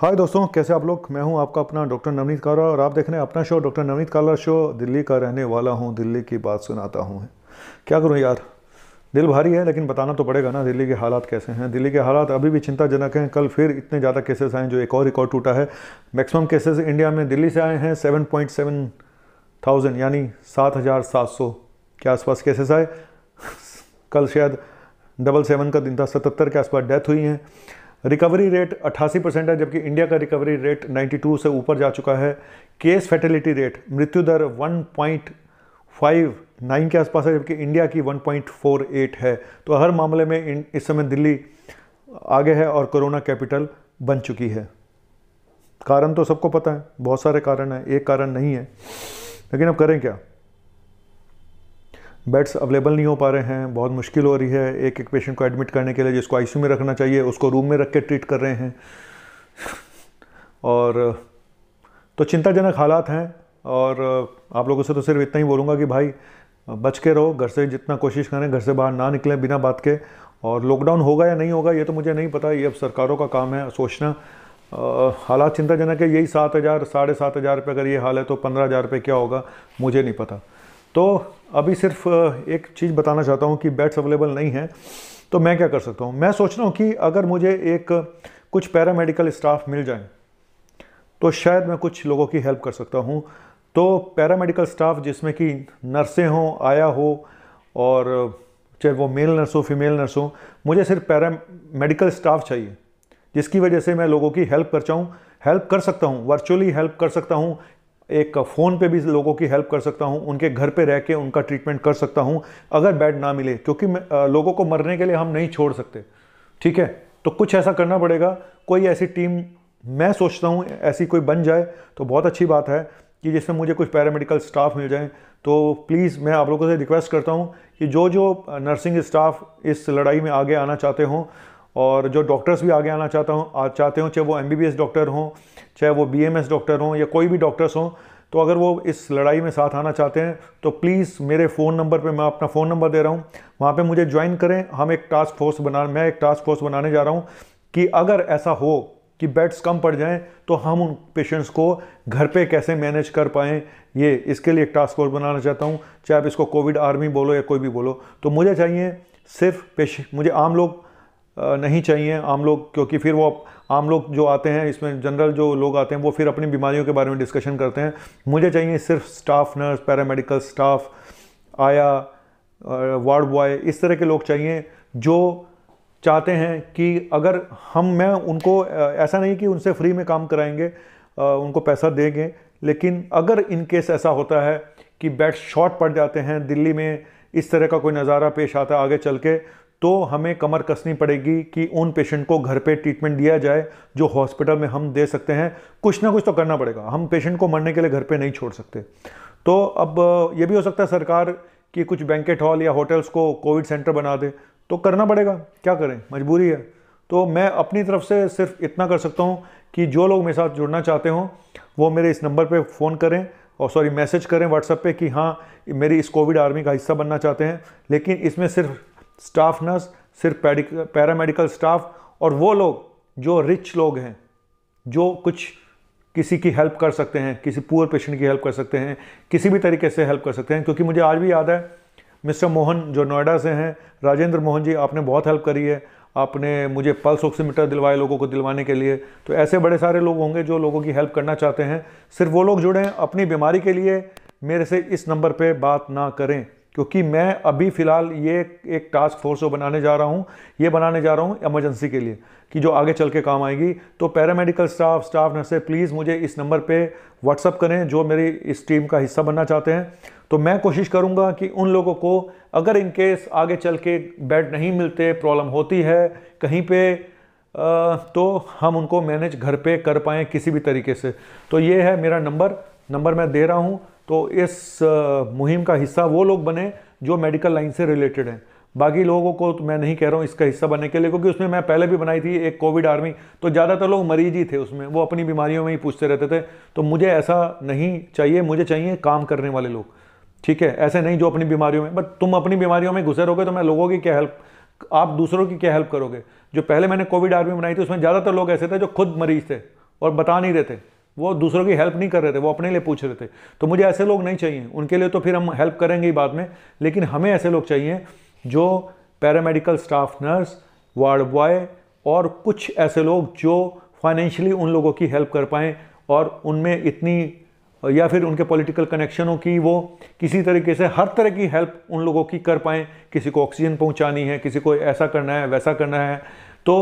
हाय दोस्तों कैसे आप लोग मैं हूं आपका अपना डॉक्टर नवनीत कालरा और आप देख रहे हैं अपना show doctor Navneet Kalra show Delhi का रहने वाला हूं दिल्ली की बात सुनाता हूं क्या करूं यार दिल भारी है लेकिन बताना तो पड़ेगा ना दिल्ली के हालात कैसे हैं दिल्ली के हालात अभी भी चिंताजनक हैं कल फिर इतने ज़्यादा केसेस आए जो एक और रिकॉर्ड टूटा है मैक्सिमम केसेस इंडिया में दिल्ली से आए हैं सेवन पॉइंट सेवन थाउजेंड यानी सात हज़ार सात सौ के आसपास केसेस आए कल शायद डबल सेवन का दिन था सतहत्तर के आसपास डेथ हुई हैं रिकवरी रेट 88 परसेंट है जबकि इंडिया का रिकवरी रेट 92 से ऊपर जा चुका है केस फैटेलिटी रेट मृत्यु दर 1.59 के आसपास है जबकि इंडिया की 1.48 है तो हर मामले में इस समय दिल्ली आगे है और कोरोना कैपिटल बन चुकी है कारण तो सबको पता है बहुत सारे कारण हैं एक कारण नहीं है लेकिन अब करें क्या बेड्स अवेलेबल नहीं हो पा रहे हैं बहुत मुश्किल हो रही है एक एक पेशेंट को एडमिट करने के लिए जिसको आई में रखना चाहिए उसको रूम में रख के ट्रीट कर रहे हैं और तो चिंताजनक हालात हैं और आप लोगों से तो सिर्फ इतना ही बोलूँगा कि भाई बच के रहो घर से जितना कोशिश करें घर से बाहर ना निकलें बिना बात के और लॉकडाउन होगा या नहीं होगा ये तो मुझे नहीं पता ये अब सरकारों का काम है सोचना हालात चिंताजनक है यही सात हज़ार साढ़े सात हज़ार रुपये अगर ये हाल है तो पंद्रह हज़ार रुपये क्या होगा मुझे नहीं पता तो अभी सिर्फ एक चीज़ बताना चाहता हूँ कि बेड्स अवेलेबल नहीं हैं तो मैं क्या कर सकता हूँ मैं सोच रहा हूँ कि अगर मुझे एक कुछ पैरामेडिकल स्टाफ मिल जाए तो शायद मैं कुछ लोगों की हेल्प कर सकता हूँ तो पैरामेडिकल स्टाफ जिसमें कि नर्सें हों आया हो और चाहे वो मेल नर्स हो फीमेल नर्स हो मुझे सिर्फ पैरा मेडिकल स्टाफ चाहिए जिसकी वजह से मैं लोगों की हेल्प कर चाहूँ हेल्प कर सकता हूँ वर्चुअली हेल्प कर सकता हूँ एक फ़ोन पे भी लोगों की हेल्प कर सकता हूँ उनके घर पे रह के उनका ट्रीटमेंट कर सकता हूँ अगर बेड ना मिले क्योंकि लोगों को मरने के लिए हम नहीं छोड़ सकते ठीक है तो कुछ ऐसा करना पड़ेगा कोई ऐसी टीम मैं सोचता हूँ ऐसी कोई बन जाए तो बहुत अच्छी बात है कि जिसमें मुझे कुछ पैरामेडिकल स्टाफ मिल जाएँ तो प्लीज़ मैं आप लोगों से रिक्वेस्ट करता हूँ कि जो जो नर्सिंग स्टाफ इस लड़ाई में आगे आना चाहते हों और जो डॉक्टर्स भी आगे आना चाहता हूँ चाहते हों चाहे वो एम डॉक्टर हों चाहे वो बी डॉक्टर हों या कोई भी डॉक्टर्स हों तो अगर वो इस लड़ाई में साथ आना चाहते हैं तो प्लीज़ मेरे फ़ोन नंबर पे मैं अपना फ़ोन नंबर दे रहा हूँ वहाँ पे मुझे ज्वाइन करें हम एक टास्क फोर्स बना मैं एक टास्क फोर्स बनाने जा रहा हूँ कि अगर ऐसा हो कि बेड्स कम पड़ जाएँ तो हम उन पेशेंट्स को घर पर कैसे मैनेज कर पाएँ ये इसके लिए एक टास्क फोर्स बनाना चाहता हूँ चाहे आप इसको कोविड आर्मी बोलो या कोई भी बोलो तो मुझे चाहिए सिर्फ पेश मुझे आम लोग नहीं चाहिए आम लोग क्योंकि फिर वो आम लोग जो आते हैं इसमें जनरल जो लोग आते हैं वो फिर अपनी बीमारियों के बारे में डिस्कशन करते हैं मुझे चाहिए सिर्फ स्टाफ नर्स पैरामेडिकल स्टाफ आया वार्ड बॉय इस तरह के लोग चाहिए जो चाहते हैं कि अगर हम मैं उनको ऐसा नहीं कि उनसे फ्री में काम कराएंगे उनको पैसा देंगे लेकिन अगर इन केस ऐसा होता है कि बेड शॉर्ट पड़ जाते हैं दिल्ली में इस तरह का कोई नज़ारा पेश आता है आगे चल के तो हमें कमर कसनी पड़ेगी कि उन पेशेंट को घर पे ट्रीटमेंट दिया जाए जो हॉस्पिटल में हम दे सकते हैं कुछ ना कुछ तो करना पड़ेगा हम पेशेंट को मरने के लिए घर पे नहीं छोड़ सकते तो अब ये भी हो सकता है सरकार कि कुछ बैंकेट हॉल या होटल्स को कोविड सेंटर बना दे तो करना पड़ेगा क्या करें मजबूरी है तो मैं अपनी तरफ से सिर्फ इतना कर सकता हूँ कि जो लोग मेरे साथ जुड़ना चाहते हों वो मेरे इस नंबर पर फ़ोन करें और सॉरी मैसेज करें व्हाट्सएप पे कि हाँ मेरी इस कोविड आर्मी का हिस्सा बनना चाहते हैं लेकिन इसमें सिर्फ स्टाफ नर्स सिर्फ पैरामेडिकल स्टाफ और वो लोग जो रिच लोग हैं जो कुछ किसी की हेल्प कर सकते हैं किसी पुअर पेशेंट की हेल्प कर सकते हैं किसी भी तरीके से हेल्प कर सकते हैं क्योंकि मुझे आज भी याद है मिस्टर मोहन जो नोएडा से हैं राजेंद्र मोहन जी आपने बहुत हेल्प करी है आपने मुझे पल्स ऑक्सीमीटर दिलवाए लोगों को दिलवाने के लिए तो ऐसे बड़े सारे लोग होंगे जो लोगों की हेल्प करना चाहते हैं सिर्फ वो लोग जुड़ें अपनी बीमारी के लिए मेरे से इस नंबर पर बात ना करें क्योंकि मैं अभी फ़िलहाल ये एक टास्क फोर्स बनाने जा रहा हूँ ये बनाने जा रहा हूँ एमरजेंसी के लिए कि जो आगे चल के काम आएगी तो पैरामेडिकल स्टाफ स्टाफ नर्सें प्लीज़ मुझे इस नंबर पे व्हाट्सअप करें जो मेरी इस टीम का हिस्सा बनना चाहते हैं तो मैं कोशिश करूँगा कि उन लोगों को अगर इन केस आगे चल के बेड नहीं मिलते प्रॉब्लम होती है कहीं पर तो हम उनको मैनेज घर पर कर पाएँ किसी भी तरीके से तो ये है मेरा नंबर नंबर मैं दे रहा हूँ तो इस मुहिम का हिस्सा वो लोग बने जो मेडिकल लाइन से रिलेटेड हैं बाकी लोगों को तो मैं नहीं कह रहा हूँ इसका हिस्सा बनने के लिए क्योंकि उसमें मैं पहले भी बनाई थी एक कोविड आर्मी तो ज़्यादातर लोग मरीज ही थे उसमें वो अपनी बीमारियों में ही पूछते रहते थे तो मुझे ऐसा नहीं चाहिए मुझे चाहिए काम करने वाले लोग ठीक है ऐसे नहीं जो अपनी बीमारियों में बट तुम अपनी बीमारियों में घुसे रहोगे तो मैं लोगों की क्या हेल्प आप दूसरों की क्या हेल्प करोगे जो पहले मैंने कोविड आर्मी बनाई थी उसमें ज़्यादातर लोग ऐसे थे जो खुद मरीज थे और बता नहीं रहे थे वो दूसरों की हेल्प नहीं कर रहे थे वो अपने लिए पूछ रहे थे तो मुझे ऐसे लोग नहीं चाहिए उनके लिए तो फिर हम हेल्प करेंगे ही बाद में लेकिन हमें ऐसे लोग चाहिए जो paramedical staff nurse ward boy और कुछ ऐसे लोग जो फाइनेंशियली उन लोगों की हेल्प कर पाएँ और उनमें इतनी या फिर उनके पॉलिटिकल कनेक्शनों की वो किसी तरीके से हर तरह की हेल्प उन लोगों की कर पाएँ किसी को ऑक्सीजन पहुंचानी है किसी को ऐसा करना है वैसा करना है तो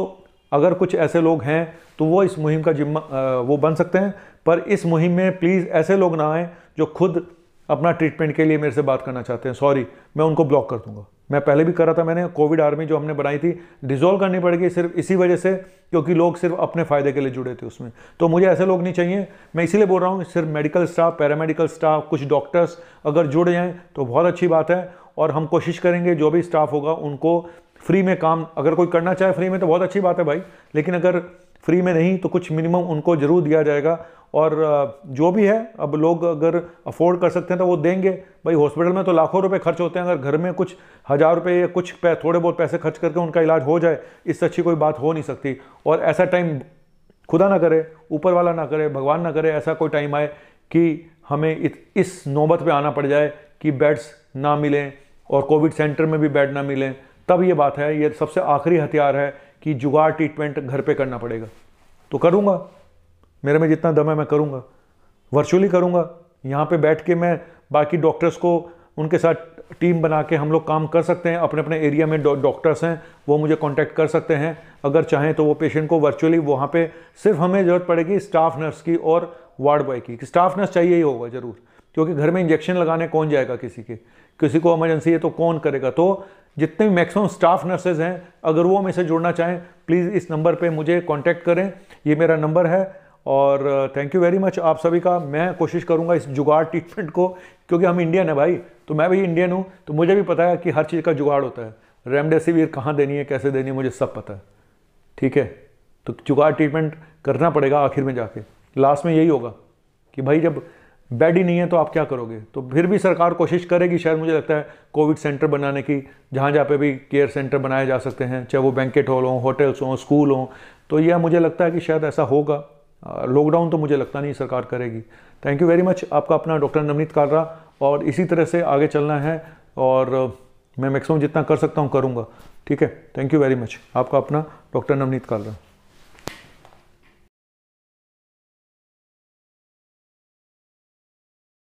अगर कुछ ऐसे लोग हैं तो वो इस मुहिम का जिम्मा वो बन सकते हैं पर इस मुहिम में प्लीज़ ऐसे लोग ना आएँ जो खुद अपना ट्रीटमेंट के लिए मेरे से बात करना चाहते हैं सॉरी मैं उनको ब्लॉक कर दूंगा मैं पहले भी कर रहा था मैंने कोविड आर्मी जो हमने बनाई थी डिज़ोल्व करनी पड़ेगी सिर्फ इसी वजह से क्योंकि लोग सिर्फ अपने फ़ायदे के लिए जुड़े थे उसमें तो मुझे ऐसे लोग नहीं चाहिए मैं इसीलिए बोल रहा हूँ सिर्फ मेडिकल स्टाफ पैरामेडिकल स्टाफ कुछ डॉक्टर्स अगर जुड़ जाएँ तो बहुत अच्छी बात है और हम कोशिश करेंगे जो भी स्टाफ होगा उनको फ्री में काम अगर कोई करना चाहे फ्री में तो बहुत अच्छी बात है भाई लेकिन अगर फ्री में नहीं तो कुछ मिनिमम उनको ज़रूर दिया जाएगा और जो भी है अब लोग अगर अफोर्ड कर सकते हैं तो वो देंगे भाई हॉस्पिटल में तो लाखों रुपए खर्च होते हैं अगर घर में कुछ हज़ार रुपये या कुछ पै, थोड़े बहुत पैसे खर्च करके उनका इलाज हो जाए इससे अच्छी कोई बात हो नहीं सकती और ऐसा टाइम खुदा ना करे ऊपर वाला ना करे भगवान ना करे ऐसा कोई टाइम आए कि हमें इत, इस नौबत पर आना पड़ जाए कि बेड्स ना मिलें और कोविड सेंटर में भी बेड ना मिलें तब ये बात है ये सबसे आखिरी हथियार है कि जुगाड़ ट्रीटमेंट घर पे करना पड़ेगा तो करूँगा मेरे में जितना दम है मैं करूँगा वर्चुअली करूँगा यहाँ पे बैठ के मैं बाकी डॉक्टर्स को उनके साथ टीम बना के हम लोग काम कर सकते हैं अपने अपने एरिया में डॉक्टर्स हैं वो मुझे कांटेक्ट कर सकते हैं अगर चाहें तो वो पेशेंट को वर्चुअली वहाँ पे सिर्फ हमें ज़रूरत पड़ेगी स्टाफ नर्स की और वार्ड बॉय की स्टाफ नर्स चाहिए ही होगा ज़रूर क्योंकि घर में इंजेक्शन लगाने कौन जाएगा किसी के किसी को एमरजेंसी है तो कौन करेगा तो जितने भी मैक्सिमम स्टाफ नर्सेज हैं अगर वो हमें से जुड़ना चाहें प्लीज़ इस नंबर पे मुझे कांटेक्ट करें ये मेरा नंबर है और थैंक यू वेरी मच आप सभी का मैं कोशिश करूँगा इस जुगाड़ ट्रीटमेंट को क्योंकि हम इंडियन है भाई तो मैं भी इंडियन हूँ तो मुझे भी पता है कि हर चीज़ का जुगाड़ होता है रेमडेसिविर कहाँ देनी है कैसे देनी है मुझे सब पता है ठीक है तो जुगाड़ ट्रीटमेंट करना पड़ेगा आखिर में जाके लास्ट में यही होगा कि भाई जब बेड ही नहीं है तो आप क्या करोगे तो फिर भी सरकार कोशिश करेगी शायद मुझे लगता है कोविड सेंटर बनाने की जहाँ जहाँ पे भी केयर सेंटर बनाए जा सकते हैं चाहे वो बैंकेट हॉल हों होटल्स हों स्कूल हों तो यह मुझे लगता है कि शायद ऐसा होगा लॉकडाउन तो मुझे लगता नहीं सरकार करेगी थैंक यू वेरी मच आपका अपना डॉक्टर नवनीत कालरा और इसी तरह से आगे चलना है और मैं मैक्सिमम जितना कर सकता हूँ करूँगा ठीक है थैंक यू वेरी मच आपका अपना डॉक्टर नवनीत कालरा